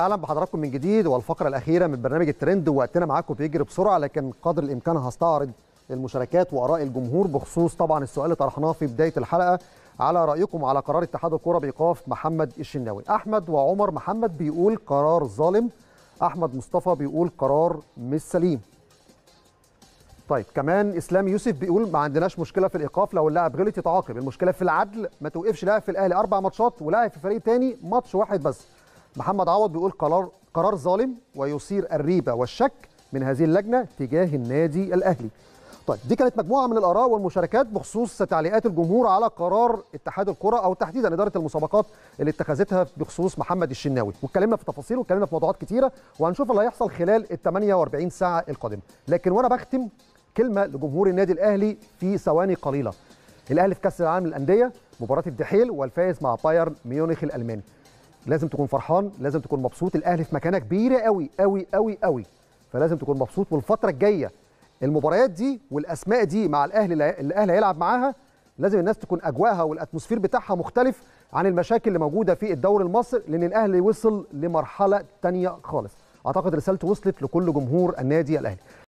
اهلا بحضراتكم من جديد والفقره الاخيره من برنامج الترند وقتنا معاكم بيجري بسرعه لكن قدر الامكان هستعرض المشاركات واراء الجمهور بخصوص طبعا السؤال اللي طرحناه في بدايه الحلقه على رايكم على قرار اتحاد الكره بايقاف محمد الشناوي احمد وعمر محمد بيقول قرار ظالم احمد مصطفى بيقول قرار مش سليم طيب كمان اسلام يوسف بيقول ما عندناش مشكله في الايقاف لو اللاعب غلط يتعاقب المشكله في العدل ما توقفش لاعب في الاهلي اربع ماتشات ولاعب في فريق تاني ماتش واحد بس محمد عوض بيقول قرار قرار ظالم ويثير الريبه والشك من هذه اللجنه تجاه النادي الاهلي. طيب دي كانت مجموعه من الاراء والمشاركات بخصوص تعليقات الجمهور على قرار اتحاد الكره او تحديدا اداره المسابقات اللي اتخذتها بخصوص محمد الشناوي واتكلمنا في تفاصيل واتكلمنا في موضوعات كثيره وهنشوف اللي هيحصل خلال ال 48 ساعه القادمه لكن وانا بختم كلمه لجمهور النادي الاهلي في ثواني قليله الاهلي في كاس العالم للانديه مباراه الدحيل والفائز مع بايرن ميونخ الالماني لازم تكون فرحان لازم تكون مبسوط الاهلي في مكانه كبيره قوي قوي قوي قوي فلازم تكون مبسوط والفتره الجايه المباريات دي والاسماء دي مع الاهلي اللي الاهلي هيلعب معاها لازم الناس تكون اجواها والاتموسفير بتاعها مختلف عن المشاكل اللي موجوده في الدوري المصري لان الاهلي وصل لمرحله تانية خالص اعتقد رسالته وصلت لكل جمهور النادي الاهلي